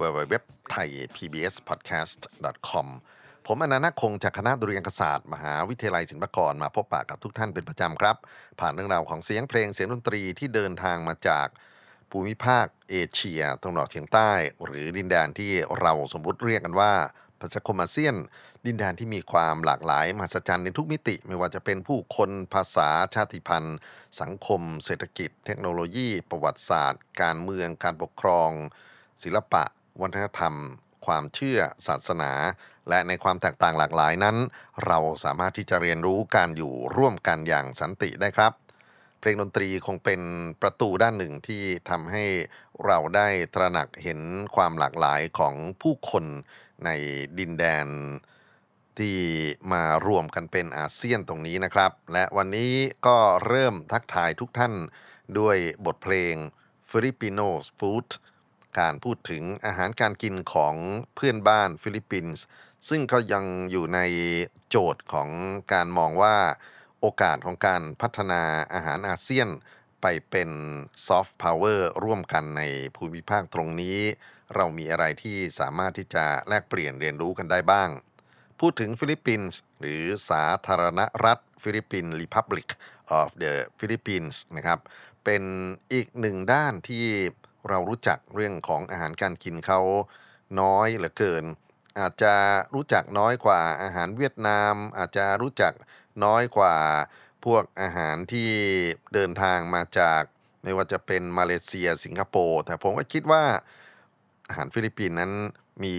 w w w t h a i p b s p o d c a s t c o m ผมอนันต์คงจากคณะดุริยคศาสตร์ มหาวิทยาลัยศิลปากรมาพบปะกับทุกท่านเป็นประจำครับ ผ่านเรื่องราวของเสียงเพลงเสียงดนตรีที่เดินทางมาจาก ภูมิภาคเอเชียตะวันออกเฉียงใต้หรือดินแดนที่เราสมมุติเรียกกันว่าประชาคมอาเซียน ดินแดนที่มีความหลากหลาย มหัศจรรย์ในทุกมิติไม่ว่าจะเป็นผู้คนภาษาชาติพันธุ์ สังคม เศรษฐกิจ เทคโนโลยี ประวัติศาสตร์ การเมืองการปกครองศิลปะวัฒนธรรมความเชื่อศาสนา และในความแตกต่างหลากหลายนั้น เราสามารถที่จะเรียนรู้การอยู่ร่วมกันอย่างสันติได้ครับ เพลงดนตรีคงเป็นประตูด้านหนึ่งที่ทำให้เราได้ตระหนักเห็นความหลากหลายของผู้คนในดินแดนที่มารวมกันเป็นอาเซียนตรงนี้นะครับ และวันนี้ก็เริ่มทักทายทุกท่านด้วยบทเพลง Filipinos Food การพูดถึงอาหารการกินของเพื่อนบ้านฟิลิปปินส์ซึ่งเขายังอยู่ในโจทย์ของการมองว่า โอกาสของการพัฒนาอาหารอาเซียน ไปเป็นซอฟต์พาวเวอร์ร่วมกันในภูมิภาคตรงนี้ เรามีอะไรที่สามารถที่จะแลกเปลี่ยนเรียนรู้กันได้บ้าง พูดถึงฟิลิปปินส์หรือสาธารณรัฐฟิลิปปินส์ Republic of the Philippines นะครับเป็นอีกหนึ่งด้านที่เรารู้จักเรื่องของอาหารการกินเขาน้อยเหลือเกิน อาจจะรู้จักน้อยกว่าอาหารเวียดนาม อาจจะรู้จักน้อยกว่าพวกอาหารที่เดินทางมาจากไม่ว่าจะเป็นมาเลเซียสิงคโปร์แต่ผมก็คิดว่าอาหารฟิลิปปินส์นั้นมี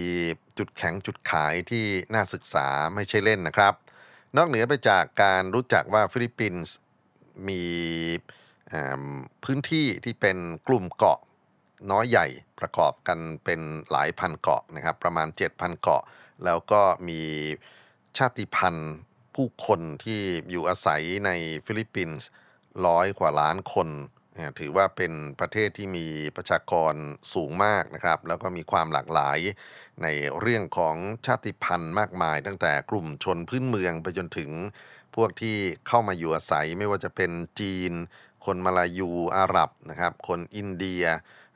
จุดแข็งจุดขายที่น่าศึกษาไม่ใช่เล่นนะครับ นอกเหนือไปจากการรู้จักว่าฟิลิปปินส์มีพื้นที่ที่เป็นกลุ่มเกาะน้อยใหญ่ประกอบกันเป็นหลายพันเกาะนะครับ ประมาณ 7,000 เกาะแล้วก็มีชาติพันธุ์ผู้คนที่อยู่อาศัยในฟิลิปปินส์ร้อยกว่าล้านคน ถือว่าเป็นประเทศที่มีประชากรสูงมากนะครับ แล้วก็มีความหลากหลายในเรื่องของชาติพันธุ์มากมาย ตั้งแต่กลุ่มชนพื้นเมืองไปจนถึง พวกที่เข้ามาอยู่อาศัยไม่ว่าจะเป็นจีน คนมาลายูอาหรับนะครับ คนอินเดีย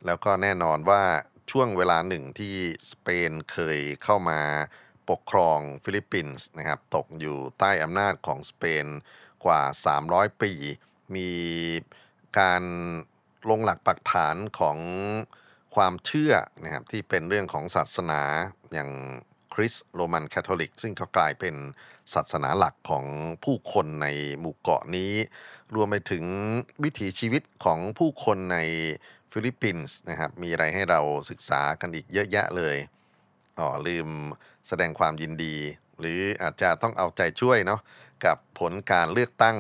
แล้วก็แน่นอนว่าช่วงเวลาหนึ่งที่สเปนเคยเข้ามาปกครองฟิลิปปินส์นะครับ ตกอยู่ใต้อำนาจของสเปนกว่า 300 ปี มีการลงหลักปักฐานของความเชื่อนะครับ ที่เป็นเรื่องของศาสนาอย่างคริสต์โรมันคาทอลิกซึ่งเขากลายเป็นศาสนาหลักของผู้คนในหมู่เกาะนี้ รวมไปถึงวิถีชีวิตของผู้คนในฟิลิปปินส์นะครับ มีอะไรให้เราศึกษากันอีกเยอะแยะเลยอ๋อลืมแสดงความยินดี หรืออาจจะต้องเอาใจช่วยเนาะกับผลการเลือกตั้ง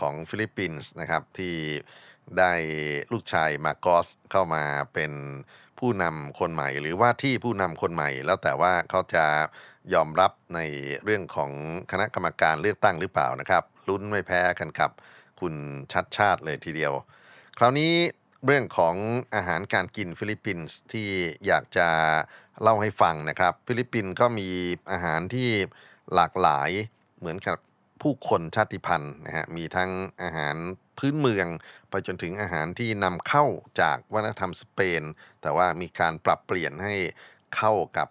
ของฟิลิปปินส์นะครับ ที่ได้ลูกชายมาโกสเข้ามาเป็นผู้นำคนใหม่ หรือว่าที่ผู้นำคนใหม่ แล้วแต่ว่าเขาจะยอมรับในเรื่องของคณะกรรมการเลือกตั้งหรือเปล่านะครับลุ้นไม่แพ้กันครับคุณชัดชาติเลยทีเดียว คราวนี้เรื่องของอาหารการกินฟิลิปปินส์ที่อยากจะเล่าให้ฟังนะครับ ฟิลิปปินส์ก็มีอาหารที่หลากหลายเหมือนกับผู้คนชาติพันธุ์นะฮะมีทั้งอาหารพื้นเมือง ไปจนถึงอาหารที่นำเข้าจากวัฒนธรรมสเปน แต่ว่ามีการปรับเปลี่ยนให้เข้ากับ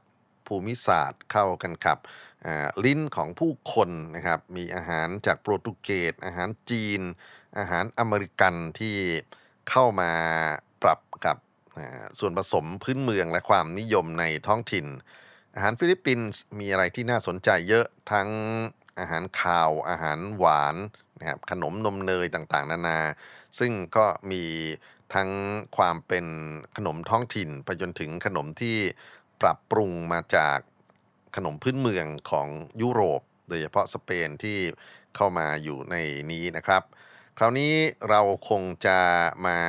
ภูมิศาสตร์เข้ากันกับลิ้นของผู้คนนะครับ มีอาหารจากโปรตุเกสอาหารจีน อาหารอเมริกันที่เข้ามาปรับกับส่วนผสมพื้นเมืองและความนิยมในท้องถิ่น อาหารฟิลิปปินส์มีอะไรที่น่าสนใจเยอะทั้งอาหารคาวอาหารหวานนะครับขนมนมเนยต่างๆ นานา ซึ่งก็มีทั้งความเป็นขนมท้องถิ่นไปจนถึงขนมที่ปรับปรุงมาจากขนมพื้นเมืองของยุโรป โดยเฉพาะสเปนที่เข้ามาอยู่ในนี้นะครับคราวนี้เราคงจะมา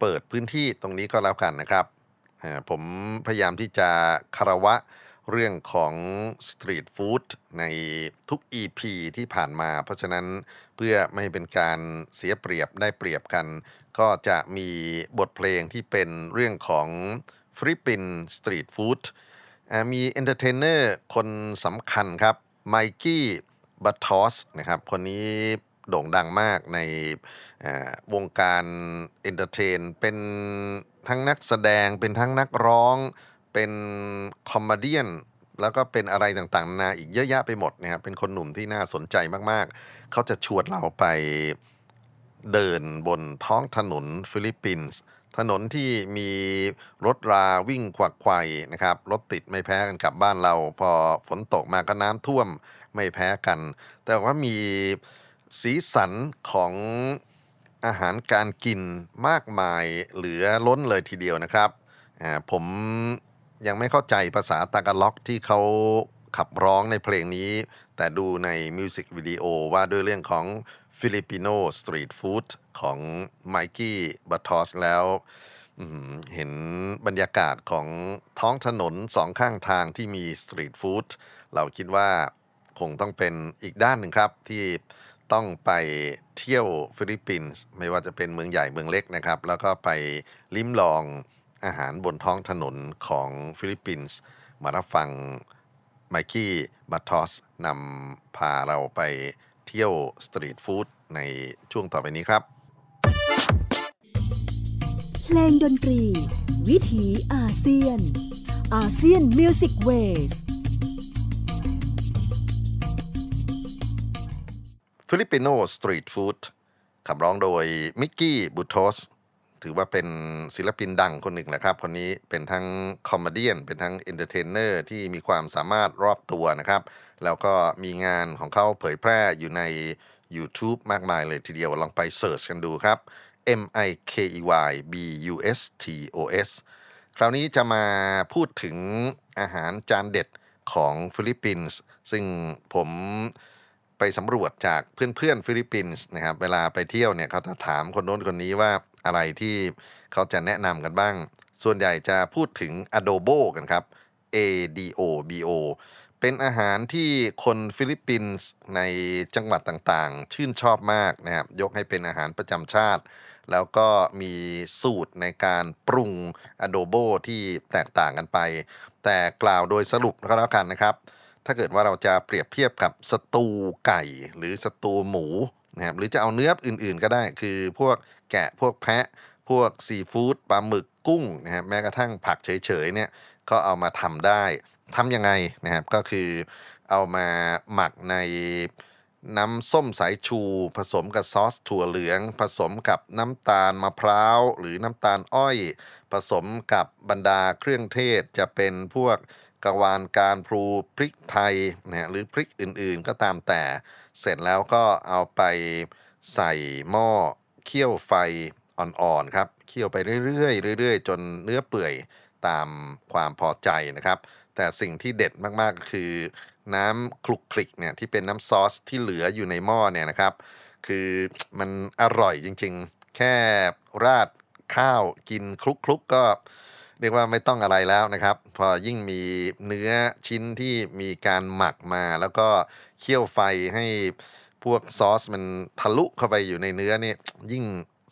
เปิดพื้นที่ตรงนี้ก็แล้วกันนะครับ ผมพยายามที่จะคารวะเรื่องของสตรีทฟู้ดในทุก EP ที่ผ่านมา เพราะฉะนั้นเพื่อไม่เป็นการเสียเปรียบได้เปรียบกัน ก็จะมีบทเพลงที่เป็นเรื่องของฟิลิปปินสตรีทฟู้ดมีเอนเตอร์เทนเนอร์คนสำคัญครับไมกี้บัตทอสนะครับคนนี้โด่งดังมากในวงการเอนเตอร์เทน เป็นทั้งนักแสดงเป็นทั้งนักร้องเป็นคอมเมดี้แล้วก็เป็นอะไรต่างๆนาอีกเยอะแยะไปหมดนะครับเป็นคนหนุ่มที่น่าสนใจมากๆ เขาจะชวนเราไปเดินบนท้องถนนฟิลิปปินส์ถนนที่มีรถราวิ่งขวักไขว่นะครับรถติดไม่แพ้กันกับบ้านเราพอฝนตกมาก็น้ำท่วมไม่แพ้กัน แต่ว่ามีสีสันของอาหารการกินมากมายเหลือล้นเลยทีเดียวนะครับ ผมยังไม่เข้าใจภาษาตากาล็อกที่เขาขับร้องในเพลงนี้ แต่ดูในมิวสิกวิดีโอว่าด้วยเรื่องของฟิลิปปิโนสตรีทฟู้ดของไมกี้บัตทอสแล้ว เห็นบรรยากาศของท้องถนนสองข้างทางที่มีสตรีทฟู้ดเราคิดว่าคงต้องเป็นอีกด้านหนึ่งครับที่ต้องไปเที่ยวฟิลิปปินส์ไม่ว่าจะเป็นเมืองใหญ่เมืองเล็กนะครับ แล้วก็ไปลิ้มลองอาหารบนท้องถนนของฟิลิปปินส์มารับฟัง ไมคี้บัตทอสนำพาเราไปเที่ยวสตรีทฟู้ดในช่วงต่อไปนี้ครับเพลงดนตรี วิถีอาเซียนอาเซียนมิวสิกเวส์ฟิลิปปิโนสตรีทฟู้ดขับร้องโดย มิกกี้บูทอสถือว่าเป็นศิลปินดังคนหนึ่งนะครับคนนี้เป็นทั้ง คอมเมดี้เป็นทั้ง เอนเตอร์เทนเนอร์ ที่มีความสามารถรอบตัวนะครับ แล้วก็มีงานของเขา เผยแพร่อยู่ใน YouTube มากมายเลยทีเดียวลองไปเสิร์ชกันดูครับ M I K E Y B U S T O S คราวนี้จะมาพูดถึงอาหารจานเด็ดของฟิลิปปินส์ซึ่งผมไปสำรวจจากเพื่อนๆฟิลิปปินส์นะครับเวลาไปเที่ยวเนี่ย เขาจะถามคนโน้นคนนี้ว่าอะไรที่เขาจะแนะนำกันบ้าง ส่วนใหญ่จะพูดถึง adobo กันครับ A D O B O เป็นอาหารที่คนฟิลิปปินส์ในจังหวัดต่างๆ ชื่นชอบมากนะครับยกให้เป็นอาหารประจำชาติ แล้วก็มีสูตรในการปรุงอะโดโบที่แตกต่างกันไป แต่กล่าวโดยสรุปก็แล้วกันนะครับถ้าเกิดว่าเราจะเปรียบเทียบกับสตูไก่ หรือสตูหมูนะครับหรือจะเอาเนื้ออื่นๆก็ได้คือพวกแกะพวกแพะ พวกซีฟู้ดปลาหมึก กุ้งนะครับแม้กระทั่งผักเฉยๆเนี่ยก็เอามาทำได้ทำยังไงนะครับก็คือเอามาหมักในน้ำส้มสายชู ผสมกับซอสถั่วเหลือง ผสมกับน้ำตาลมะพร้าวหรือน้ำตาลอ้อย ผสมกับบรรดาเครื่องเทศจะเป็นพวกกวานการพลูพริกไทยนะหรือพริกอื่น ๆ ก็ตามแต่เสร็จแล้วก็เอาไปใส่หม้อเคี่ยวไฟอ่อน ๆ ครับ เคี่ยวไปเรื่อยๆเรื่อยๆจนเนื้อเปื่อยตามความพอใจนะครับ แต่สิ่งที่เด็ดมากๆก็คือ น้ำคลุกคลิกเนี่ยที่เป็นน้ำซอสที่เหลืออยู่ในหม้อเนี่ยนะครับ คือมันอร่อยจริง ๆ แค่ราดข้าวกินคลุก ๆกก็เรียกว่าไม่ต้องอะไรแล้วนะครับ พอยิ่งมีเนื้อชิ้นที่มีการหมักมา แล้วก็เคี่ยวไฟให้พวกซอสมันทะลุเข้าไปอยู่ในเนื้อนี่ยิ่ง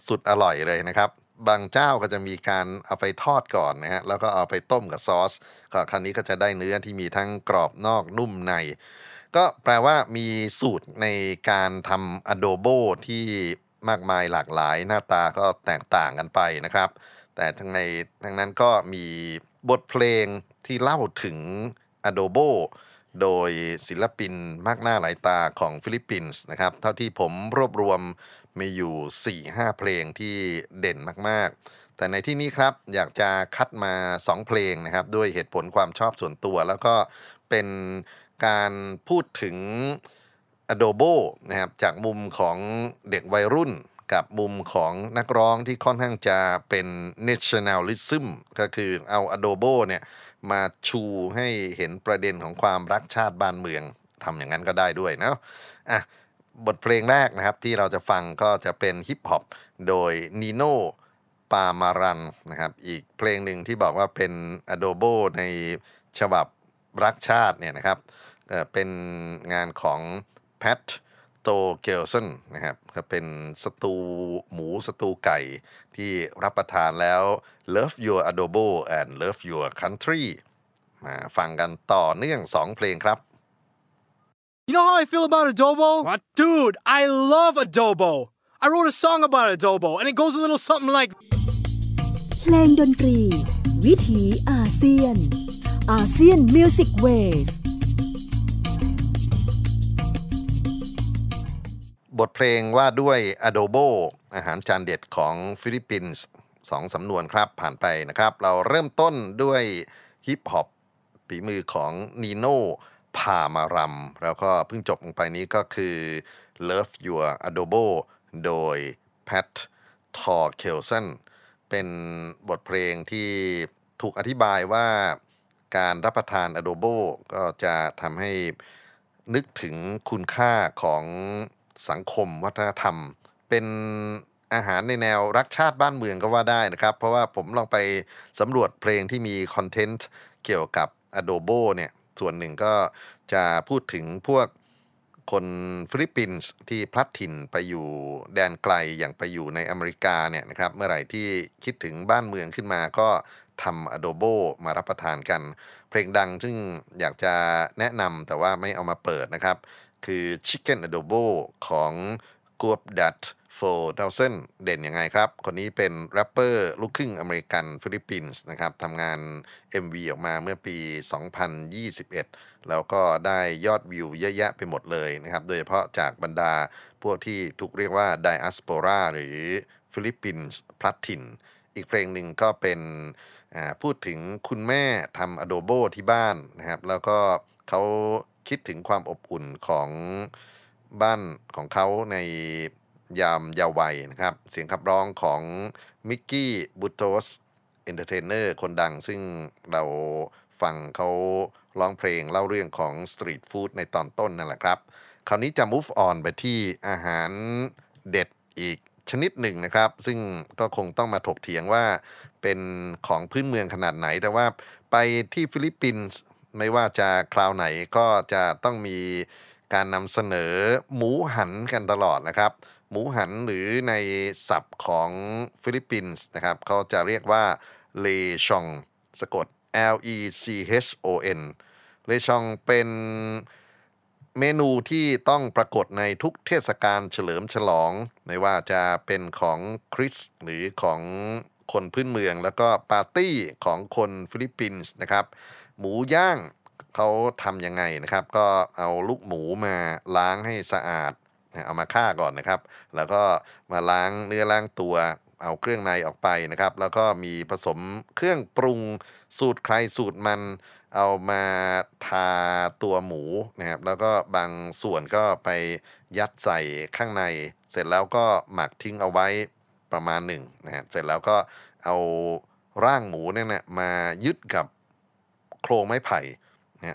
สุดอร่อยเลยนะครับ บางเจ้าก็จะมีการเอาไปทอดก่อนนะฮะแล้วก็เอาไปต้มกับซอสก็ครั้นี้ก็จะได้เนื้อที่มีทั้งกรอบนอกนุ่มใน ก็แปลว่ามีสูตรในการทำอะโดโบที่มากมายหลากหลายหน้าตาก็แตกต่างกันไปนะครับแต่ทั้งในทั้งนั้นก็มีบทเพลงที่เล่าถึง Adobo โดยศิลปินมากหน้าหลายตาของฟิลิปปินส์นะครับ เท่าที่ผมรวบรวมมีอยู่4-5เพลงที่เด่นมากๆ แต่ในที่นี้ครับ อยากจะคัดมา 2 เพลงนะครับด้วยเหตุผลความชอบส่วนตัว แล้วก็เป็นการพูดถึง Adobo นะครับจากมุมของเด็กวัยรุ่นกับมุมของนักร้องที่ค่อนข้างจะเป็น nationalism ก็คือเอาอโดโบเนี่ยมาชูให้เห็นประเด็นของความรักชาติบ้านเมืองทำอย่างนั้นก็ได้ด้วยเนาะอ่ะบทเพลงแรกนะครับที่เราจะฟังก็จะเป็นฮิปฮอปโดยนีโนปามารันนะครับอีกเพลงหนึ่งที่บอกว่าเป็นอโดโบในฉบับรักชาติเนี่ยนะครับเป็นงานของแพทโตเกลซันนะครับเป็นสตูหมูสตูไก่ ที่รับประทานแล้ว Love Your Adobo and Love Your Country มาฟังกันต่อเนื่องสองเพลงครับ You know how I feel about adobo? What? Dude, I love adobo. I wrote a song about adobo and it goes a little something like เพลงดนตรี วิถีอาเซียนอาเซียนมิวสิกเวส์บทเพลงว่าด้วยอโดโบอาหารจานเด็ดของฟิลิปปินส์สองสำนวนครับผ่านไปนะครับเราเริ่มต้นด้วยฮิปฮอปปีมือของนีโน่พามารำแล้วก็เพิ่งจบลงไปนี้ก็คือ Love Your Adobo โดย Pat t o r k e l s o n เป็นบทเพลงที่ถูกอธิบายว่าการรับประทานอโดโบก็จะทำให้นึกถึงคุณค่าของสังคมวัฒนธรรม เป็นอาหารในแนวรักชาติบ้านเมืองก็ว่าได้นะครับ เพราะว่าผมลองไปสำรวจเพลงที่มีคอนเทนต์เกี่ยวกับ Adobo เนี่ยส่วนหนึ่งก็จะพูดถึงพวกคนฟิลิปปินส์ที่พลัดถิ่นไปอยู่แดนไกลอย่างไปอยู่ในอเมริกาเนี่ยนะครับเมื่อไหร่ที่คิดถึงบ้านเมืองขึ้นมาก็ทำอโดโบมารับประทานกัน เพลงดังซึ่งอยากจะแนะนำแต่ว่าไม่เอามาเปิดนะครับคือ Chicken Adobo ของกวบดัตโฟเทลเซนเด่นยังไงครับ คนนี้เป็นแรปเปอร์ลูกครึ่งอเมริกันฟิลิปปินส์นะครับทำงาน MV ออกมาเมื่อปี 2021 แล้วก็ได้ยอดวิวเยอะแยะไปหมดเลยนะครับโดยเฉพาะจากบรรดาพวกที่ถูกเรียกว่าไดอะสปอราหรือฟิลิปปินส์พลัตินอีกเพลงหนึ่งก็เป็นพูดถึงคุณแม่ทำอะโดโบที่บ้านนะครับแล้วก็เขาคิดถึงความอบอุ่นของบ้านของเขาในยามยาววัยนะครับ เสียงขับร้องของ มิกกี้บูโตส เอนเตอร์เทนเนอร์ คนดังซึ่งเราฟังเขาร้องเพลงเล่าเรื่องของสตรีทฟู้ดในตอนต้น นั่นแหละครับคราวนี้จะ move on ไปที่อาหารเด็ดอีกชนิดหนึ่งนะครับ ซึ่งก็คงต้องมาถกเถียงว่าเป็นของพื้นเมืองขนาดไหน แต่ว่าไปที่ฟิลิปปินส์ไม่ว่าจะคราวไหนก็จะต้องมีการนำเสนอหมูหันกันตลอดนะครับ หมูหันหรือในศัพท์ของฟิลิปปินส์นะครับ เขาจะเรียกว่าเลชองสะกด L E C H O N เลชองเป็นเมนูที่ต้องปรากฏในทุกเทศกาลเฉลิมฉลอง ไม่ว่าจะเป็นของคริสหรือของคนพื้นเมือง แล้วก็ปาร์ตี้ของคนฟิลิปปินส์นะครับหมูย่างเขาทำยังไงนะครับ ก็เอาลูกหมูมาล้างให้สะอาดเอามาฆ่าก่อนนะครับ แล้วก็มาล้างเนื้อล้างตัวเอาเครื่องในออกไปนะครับ แล้วก็มีผสมเครื่องปรุงสูตรใครสูตรมัน เอามาทาตัวหมูนะครับแล้วก็บางส่วนก็ไปยัดใส่ข้างในเสร็จแล้วก็หมักทิ้งเอาไว้ประมาณหนึ่งนะเสร็จแล้วก็เอาร่างหมูเนี่ยนะมายึดกับโครงไม้ไผ่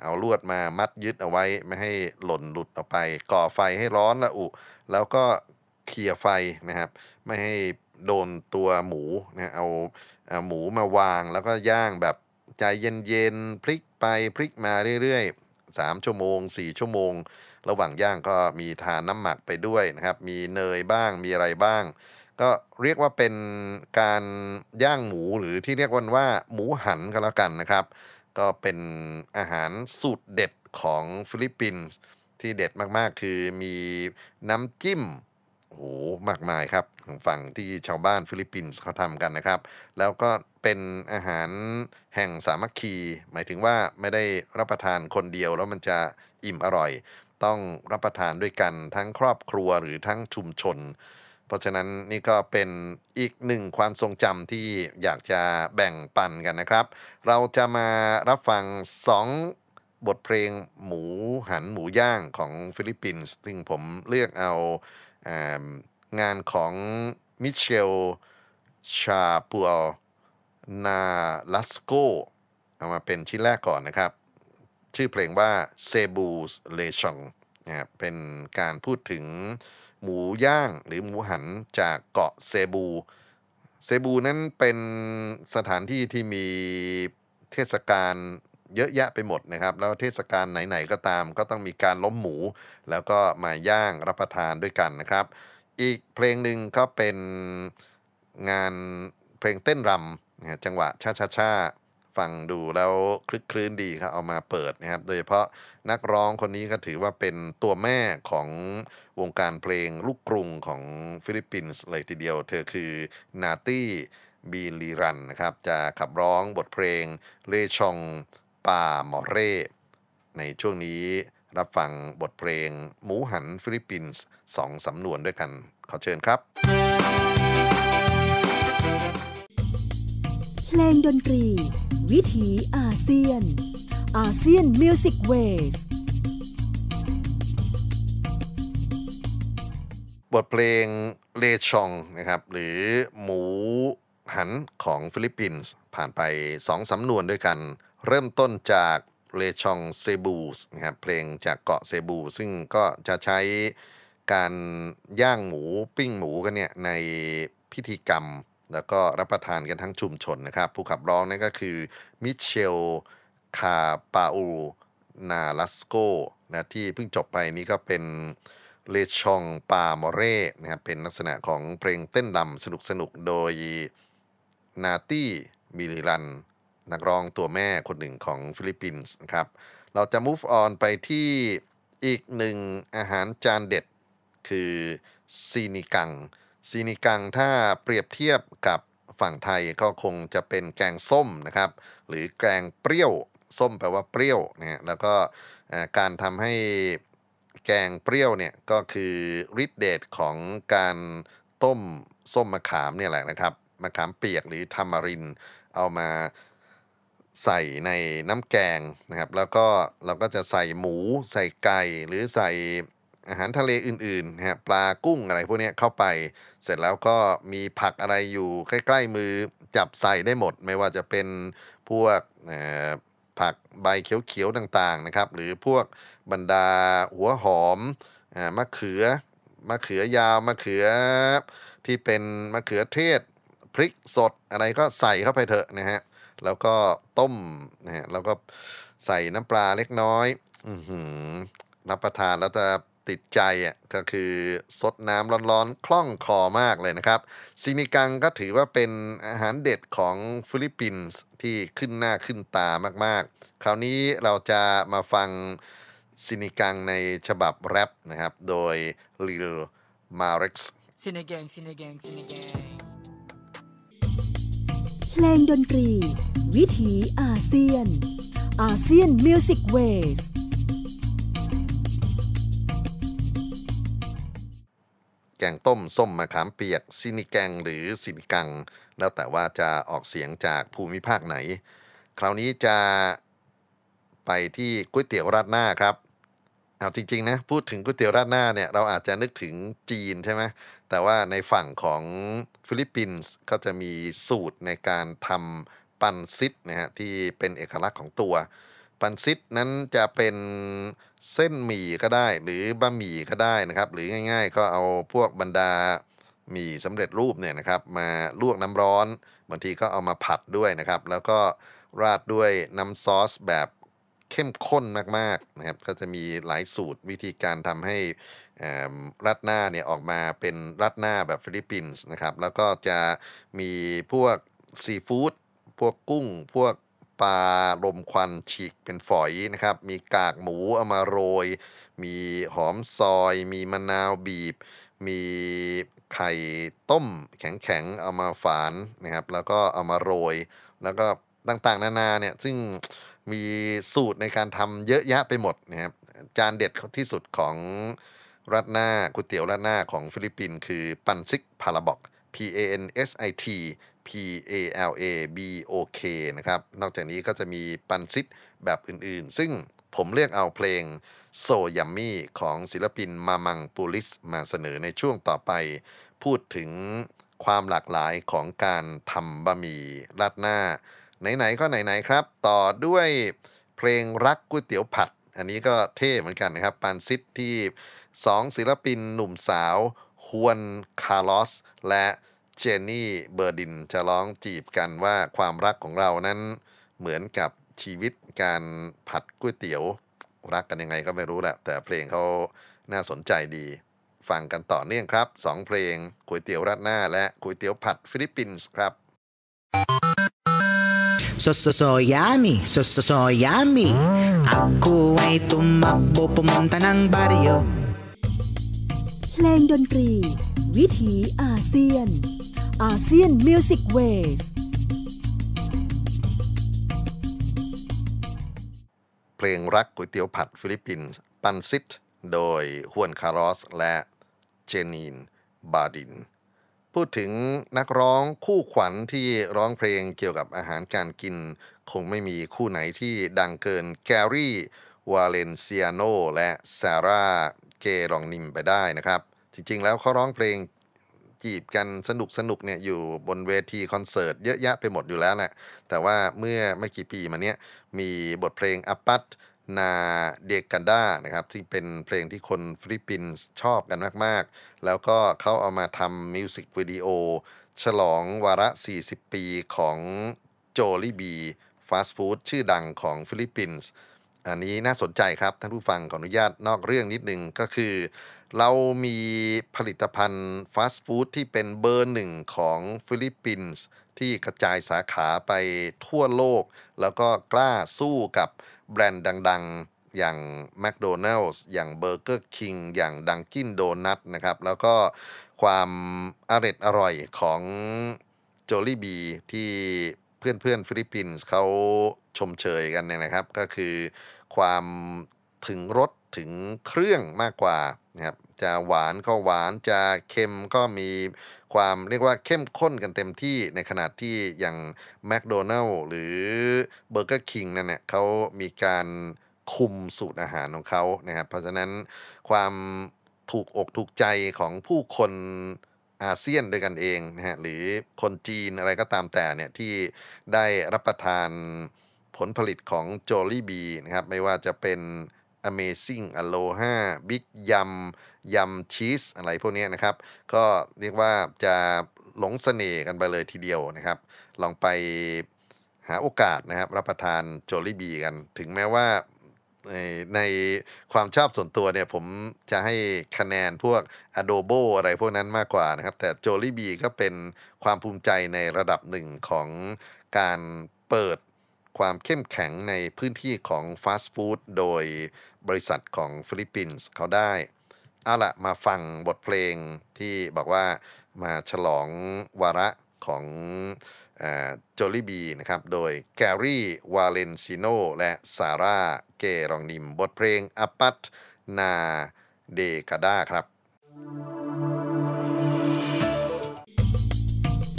เอาลวดมามัดยึดเอาไว้ ไม่ให้หล่นหลุดออกไป ก่อไฟให้ร้อนละอุ แล้วก็เคลียร์ไฟนะครับ ไม่ให้โดนตัวหมูนะเอาเอาหมูมาวาง แล้วก็ย่างแบบใจเย็นๆพลิกไปพลิกมาเรื่อยๆ3ชั่วโมง4ชั่วโมง ระหว่างย่างก็มีทานน้ำหมักไปด้วยนะครับ มีเนยบ้างมีอะไรบ้าง ก็เรียกว่าเป็นการย่างหมูหรือที่เรียกว่าหมูหันก็แล้วกันนะครับก็เป็นอาหารสูตรเด็ดของฟิลิปปินส์ ที่เด็ดมากๆ คือมีน้ำจิ้มโหมากมายครับของฝั่งที่ชาวบ้านฟิลิปปินส์เขาทำกันนะครับ แล้วก็เป็นอาหารแห่งสามัคคี หมายถึงว่าไม่ได้รับประทานคนเดียวแล้วมันจะอิ่มอร่อย ต้องรับประทานด้วยกันทั้งครอบครัวหรือทั้งชุมชนเพราะฉะนั้นนี่ก็เป็นอีกหนึ่งความทรงจำที่อยากจะแบ่งปันกันนะครับ เราจะมารับฟัง2บทเพลงหมูหันหมูย่างของฟิลิปปินส์ซึ่งผมเลือกเอางานของมิเชลชาปัวนาลัสโกเอามาเป็นชิ้นแรกก่อนนะครับ ชื่อเพลงว่าเซบูเลชองเป็นการพูดถึงหมูย่างหรือหมูหันจากเกาะเซบู เซบูนั้นเป็นสถานที่ที่มีเทศกาลเยอะแยะไปหมดนะครับ แล้วเทศกาลไหนๆก็ตามก็ต้องมีการล้มหมูแล้วก็มาย่างรับประทานด้วยกันนะครับ อีกเพลงหนึ่งก็เป็นงานเพลงเต้นรำจังหวะชาชาชาฟังดูแล้วคลึกคลื่นดีครับ เอามาเปิดนะครับ โดยเฉพาะนักร้องคนนี้ก็ถือว่าเป็นตัวแม่ของวงการเพลงลูกกรุงของฟิลิปปินส์เลยทีเดียว เธอคือนาตี้บีลีรัน นะครับ จะขับร้องบทเพลงเลชองป่าหมอเร่ในช่วงนี้รับฟังบทเพลงหมูหันฟิลิปปินส์สองสำนวนด้วยกัน ขอเชิญครับเพลงดนตรีวิถีอาเซียนอาเซียนมิวสิกเวสบทเพลงเลชองนะครับหรือหมูหันของฟิลิปปินส์ผ่านไปสองสำนวนด้วยกัน เริ่มต้นจากเลชองเซบูสนะครับเพลงจากเกาะเซบู ซึ่งก็จะใช้การย่างหมูปิ้งหมูกันเนี่ยในพิธีกรรมแล้วก็รับประทานกันทั้งชุมชนนะครับ ผู้ขับร้องนั่นก็คือ มิเชลคาปาอูนาลัสโกนะที่เพิ่งจบไปนี้ก็เป็นเลชองปาโมเร่นะครับเป็นลักษณะของเพลงเต้นรำสนุกสนุกโดยนาตี้มิลิรัน นักร้องตัวแม่คนหนึ่งของฟิลิปปินส์นะครับ เราจะ move on ไปที่อีกหนึ่งอาหารจานเด็ด คือซีนิกังซีนิกังถ้าเปรียบเทียบกับฝั่งไทยก็คงจะเป็นแกงส้มนะครับ หรือแกงเปรี้ยวส้มแปลว่าเปรี้ยวนะแล้วก็การทำให้แกงเปรี้ยวเนี่ยก็คือฤทธิเดชของการต้มส้มมะขามเนี่ยแหละนะครับมะขามเปียกหรือทามารินเอามาใส่ในน้ำแกงนะครับ แล้วก็เราก็จะใส่หมูใส่ไก่หรือใส่อาหารทะเลอื่นๆนะฮะปลากุ้งอะไรพวกนี้เข้าไปเสร็จแล้วก็มีผักอะไรอยู่ใกล้ ๆ มือจับใส่ได้หมดไม่ว่าจะเป็นพวกผักใบเขียวๆต่างๆนะครับ หรือพวกบรรดาหัวหอมมะเขือมะเขือยาวมะเขือ ที่เป็นมะเขือเทศพริกสดอะไรก็ใส่เข้าไปเถอะนะฮะแล้วก็ต้มนะฮะแล้วก็ใส่น้ำปลาเล็กน้อยอรับประทานแล้วจะติดใจอ่ะก็คือสดน้ำร้อนๆคล่องคอมากเลยนะครับซินิกังก็ถือว่าเป็นอาหารเด็ดของฟิลิปปินส์ที่ขึ้นหน้าขึ้นตามากๆ คราวนี้เราจะมาฟังซินิกังในฉบับแรปนะครับ โดยลิลมาริกซ์ซินิกังซินิกังซินิกังเพลงดนตรี วิถีอาเซียนอาเซียนมิวสิกเวส์แกงต้มส้มมะขามเปียก ซินิแกง หรือ ซินิกัง แล้วแต่ว่าจะออกเสียงจากภูมิภาคไหน คราวนี้จะไปที่ก๋วยเตี๋ยวราดหน้าครับ เอาจริง ๆ นะ พูดถึงก๋วยเตี๋ยวราดหน้าเนี่ย เราอาจจะนึกถึงจีนใช่ไหม แต่ว่าในฝั่งของ ฟิลิปปินส์เขาจะมีสูตรในการทำปันซิดนะฮะที่เป็นเอกลักษณ์ของตัวปันซิดนั้นจะเป็นเส้นหมี่ก็ได้หรือบะหมี่ก็ได้นะครับ หรือง่ายๆ ก็เอาพวกบรรดาหมี่สำเร็จรูปเนี่ยนะครับมาลวกน้ำร้อน บางทีก็เอามาผัดด้วยนะครับ แล้วก็ราดด้วยน้ำซอสแบบเข้มข้นมากๆนะครับก็จะมีหลายสูตรวิธีการทำให้รัดหน้าเนี่ย ออกมาเป็นรัดหน้าแบบฟิลิปปินส์นะครับ แล้วก็จะมีพวกซีฟู้ดพวกกุ้งพวกปลาลมควันฉีกเป็นฝอยนะครับ มีกากหมูเอามาโรย มีหอมซอย มีมะนาวบีบ มีไข่ต้มแข็งๆเอามาฝานนะครับแล้วก็เอามาโรย แล้วก็ต่างๆนานาเนี่ยซึ่งมีสูตรในการทำเยอะแยะไปหมดนะครับจานเด็ดที่สุดของรัดหน้าก๋วยเตี๋ยวรัดหน้าของฟิลิปปินส์คือปันซิกพาราบอก P A N S I T P A L A B O K นะครับนอกจากนี้ก็จะมีปันซิปแบบอื่นๆ ซึ่งผมเรียกเอาเพลงโซยัมมี่ของศิลปินมามังปูลิสมาเสนอในช่วงต่อไป พูดถึงความหลากหลายของการทำบะหมี่ราดหน้า ไหนๆก็ไหนๆครับ ต่อด้วยเพลงรักก๋วยเตี๋ยวผัด อันนี้ก็เท่เหมือนกันนะครับ ปันซิทที่2ศิลปินหนุ่มสาว ฮวนคาร์ลอส และเจนนี่เบอร์ดินจะร้องจีบกันว่าความรักของเรานั้นเหมือนกับชีวิตการผัดก๋วยเตี๋ยวรักกันยังไงก็ไม่รู้แหละแต่เพลงเขาน่าสนใจดี ฟังกันต่อเนื่องครับ2เพลงก๋วยเตี๋ยวรัดหน้าและก๋วยเตี๋ยวผัดฟิลิปปินส์ครับโซโซโซยามิโซโซโซยามิ Ako ay tumakbo pumunta ng barrio เพลงดนตรี วิถีอาเซียนอาเซียนมิวสิกเวส เพลงรักก๋วยเตี๋ยวผัดฟิลิปปินส์ปันซิตโดยฮวนคารอสและ เจนีนบาดิน พูดถึงนักร้องคู่ขวัญที่ร้องเพลงเกี่ยวกับอาหารการกิน คงไม่มีคู่ไหนที่ดังเกินแกรี่วาเลนเซียโนและ ซาร่าเกรองนิมไปได้นะครับจริงๆแล้วเขาร้องเพลงจีบกันสนุกสนุกเนี่ยอยู่บนเวทีคอนเสิร์ตเยอะแยะไปหมดอยู่แล้วแหละแต่ว่าเมื่อไม่กี่ปีมาเนี้ย มีบทเพลงอัปปัตนาเดกันด้านะครับที่เป็นเพลงที่คนฟิลิปปินส์ชอบกันมากๆ แล้วก็เขาเอามาทำมิวสิกวิดีโอ ฉลองวาระ 40 ปีของโจลีบีฟาสต์ฟู้ดชื่อดังของฟิลิปปินส์อันนี้น่าสนใจครับท่านผู้ฟังขออนุญาตนอกเรื่องนิดนึงก็คือเรามีผลิตภัณฑ์ฟาสต์ฟู้ดที่เป็นเบอร์หนึ่งของฟิลิปปินส์ที่กระจายสาขาไปทั่วโลก แล้วก็กล้าสู้กับแบรนด์ดังๆอย่าง McDonald's อย่าง Burger King อย่าง Dunkin Donut นะครับแล้วก็ความอร็ดอร่อยของโจลี่บีที่เพื่อนๆฟิลิปปินส์เขาชมเชยกันเนี่ยนะครับ ก็คือความถึงรสถึงเครื่องมากกว่านะครับจะหวานก็หวานจะเค็มก็มีความเรียกว่าเข้มข้นกันเต็มที่ในขนาดที่อย่างแมคโดนัลล์หรือเบอร์เกอร์คิงนั่นเนี่ยเขามีการคุมสูตรอาหารของเขานะครับเพราะฉะนั้นความถูกอกถูกใจของผู้คนอาเซียนด้วยกันเองนะฮะหรือคนจีนอะไรก็ตามแต่เนี่ย ที่ได้รับประทานผลผลิตของโจลี่บีนะครับไม่ว่าจะเป็น Amazing Aloha Big Yum ยำชีสอะไรพวกนี้นะครับ ก็เรียกว่าจะหลงสเสน่ห์กันไปเลยทีเดียวนะครับ ลองไปหาโอกาสนะครับ รับประทานโจลี่บีกัน ถึงแม้ว่าในความชอบส่วนตัวเนี่ยผมจะให้คะแนนพวก Adobo อะไรพวกนั้นมากกว่านะครับ แต่โจลี่บีก็เป็นความภูมิใจในระดับหนึ่งของการเปิดความเข้มแข็งในพื้นที่ของฟาสต์ฟู้ดโดยบริษัทของฟิลิปปินส์เขาได้เอาละมาฟังบทเพลงที่บอกว่ามาฉลองวาระของโจลิบีนะครับ โดยแกรี่วาเลนซิโนและซาร่าเกรองนิมบทเพลงอปัตนาเดกาดาครับ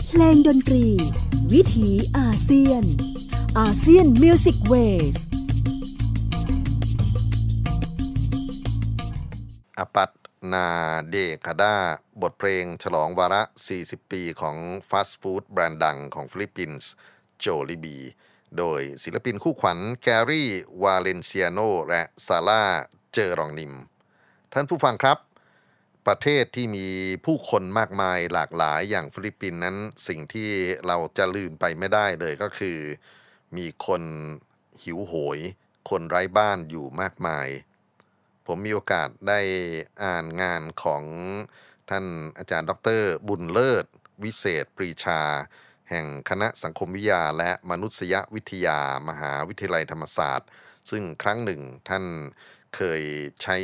เพลงดนตรี วิถีอาเซียนอาเซียนมิวสิกเวสอปัตนาเดคาดาบทเพลงฉลองวาระ 40 ปีของฟาสต์ฟู้ดแบรนด์ดังของฟิลิปปินส์ โจลิบี โดยศิลปินคู่ขวัญแกรี่วาเลนเซียโนและซาร่าเจอรองนิม ท่านผู้ฟังครับ ประเทศที่มีผู้คนมากมายหลากหลายอย่างฟิลิปปินส์นั้น สิ่งที่เราจะลืมไปไม่ได้เลยก็คือมีคนหิวโหย คนไร้บ้านอยู่มากมาย ผมมีโอกาสได้อ่านงานของท่านอาจารย์ดรบุญเลิศ วิเศษปรีชาแห่งคณะสังคมวิทยาและมนุษยวิทยามหาวิทยาลัยธรรมศาสตร์ ซึ่งครั้งหนึ่งท่านเคยใช้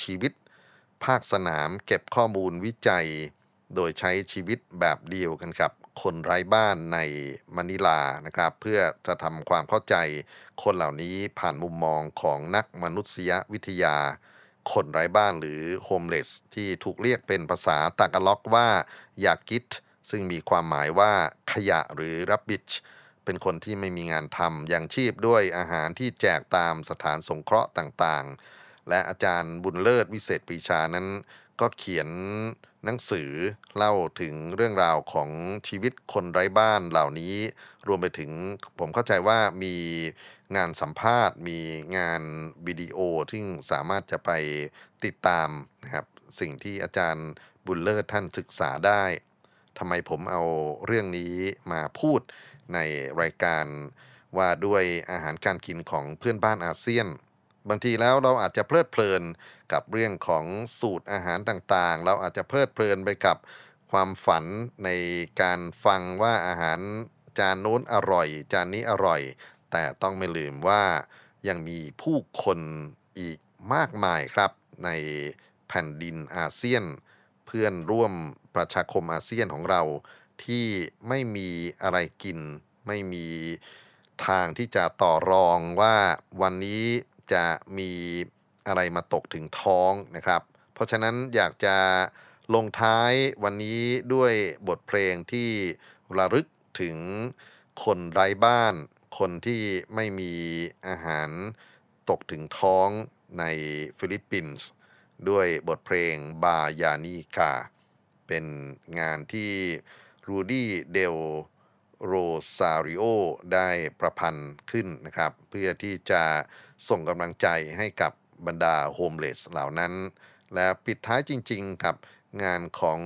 ชีวิตภาคสนามเก็บข้อมูลวิจัย โดยใช้ชีวิตแบบเดียวกันครับคนไร้บ้านในมะนิลานะครับ เพื่อจะทำความเข้าใจ คนเหล่านี้ผ่านมุมมองของนักมนุษยวิทยา คนไร้บ้านหรือโฮมเลสที่ถูกเรียกเป็นภาษาตากล็อกว่ายากิตซึ่งมีความหมายว่าขยะหรือรับบิชเป็นคนที่ไม่มีงานทำยังชีพด้วยอาหารที่แจกตามสถานสงเคราะห์ต่างๆ และอาจารย์บุญเลิศวิเศษปีชานั้นก็เขียนหนังสือเล่าถึงเรื่องราวของชีวิตคนไร้บ้านเหล่านี้รวมไปถึงผมเข้าใจว่ามีงานสัมภาษณ์ มีงานวิดีโอที่สามารถจะไปติดตามนะครับสิ่งที่อาจารย์บุลเลอร์ท่านศึกษาได้ทำไมผมเอาเรื่องนี้มาพูดในรายการว่าด้วยอาหารการกินของเพื่อนบ้านอาเซียนบางทีแล้วเราอาจจะเพลิดเพลินกับเรื่องของสูตรอาหารต่างๆ เราอาจจะเพลิดเพลินไปกับความฝันในการฟังว่าอาหาร จานโน้นอร่อยจานนี้อร่อย แต่ต้องไม่ลืมว่ายังมีผู้คนอีกมากมายครับในแผ่นดินอาเซียน เพื่อนร่วมประชาคมอาเซียนของเรา ที่ไม่มีอะไรกิน ไม่มีทางที่จะต่อรองว่าวันนี้จะมีอะไรมาตกถึงท้องนะครับ เพราะฉะนั้นอยากจะลงท้ายวันนี้ด้วยบทเพลงที่ระลึกถึงคนไร้บ้าน คนที่ไม่มีอาหารตกถึงท้องในฟิลิปปินส์ด้วยบทเพลงบายานีกาเป็นงานที่รูดี้เดลโรซาริโอได้ประพันธ์ขึ้นนะครับ เพื่อที่จะส่งกำลังใจให้กับบรรดาโฮมเลสเหล่านั้น และปิดท้ายจริงๆกับงานของ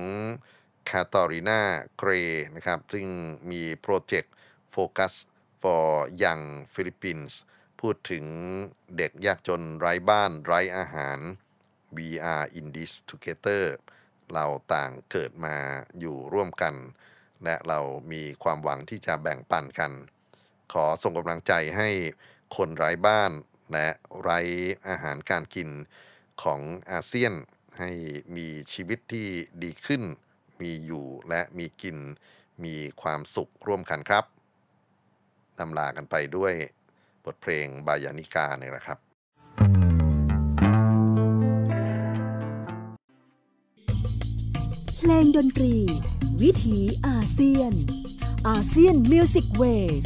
คาตอรีนาเกรนะครับ ซึ่งมีโปรเจกต์โฟกัส for Young Philippines พูดถึงเด็กยากจนไร้บ้านไร้อาหาร We are in this together เราต่างเกิดมาอยู่ร่วมกัน และเรามีความหวังที่จะแบ่งปันกัน ขอส่งกำลังใจให้คนไร้บ้านและไร้อาหารการกินของอาเซียนให้มีชีวิตที่ดีขึ้น มีอยู่และมีกินมีความสุขร่วมกันครับนำลากันไปด้วยบทเพลงบายานิกาเนี่ยนะครับ เพลงดนตรี วิถีอาเซียนอาเซียนมิวสิกเวส